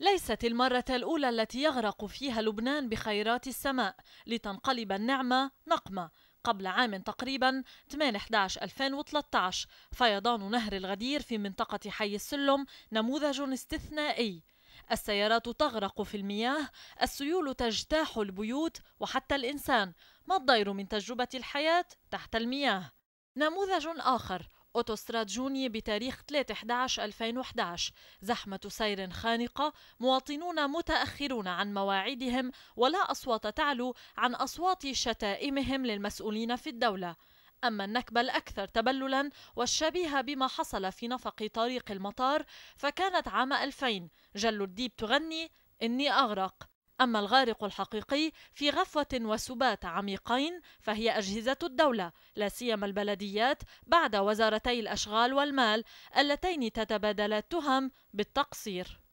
ليست المرة الأولى التي يغرق فيها لبنان بخيرات السماء لتنقلب النعمة نقمة قبل عام تقريبا 8/11/2013 فيضان نهر الغدير في منطقة حي السلم نموذج استثنائي السيارات تغرق في المياه السيول تجتاح البيوت وحتى الإنسان ما الضير من تجربة الحياة تحت المياه نموذج آخر أوتوستراد جوني بتاريخ 3/11/2011 زحمة سير خانقة مواطنون متأخرون عن مواعيدهم ولا أصوات تعلو عن أصوات شتائمهم للمسؤولين في الدولة أما النكبة الأكثر تبللا والشبيهة بما حصل في نفق طريق المطار فكانت عام 2000 جل الديب تغني إني أغرق أما الغارق الحقيقي في غفوة وسبات عميقين فهي أجهزة الدولة لا سيما البلديات بعد وزارتي الأشغال والمال اللتين تتبادلا التهم بالتقصير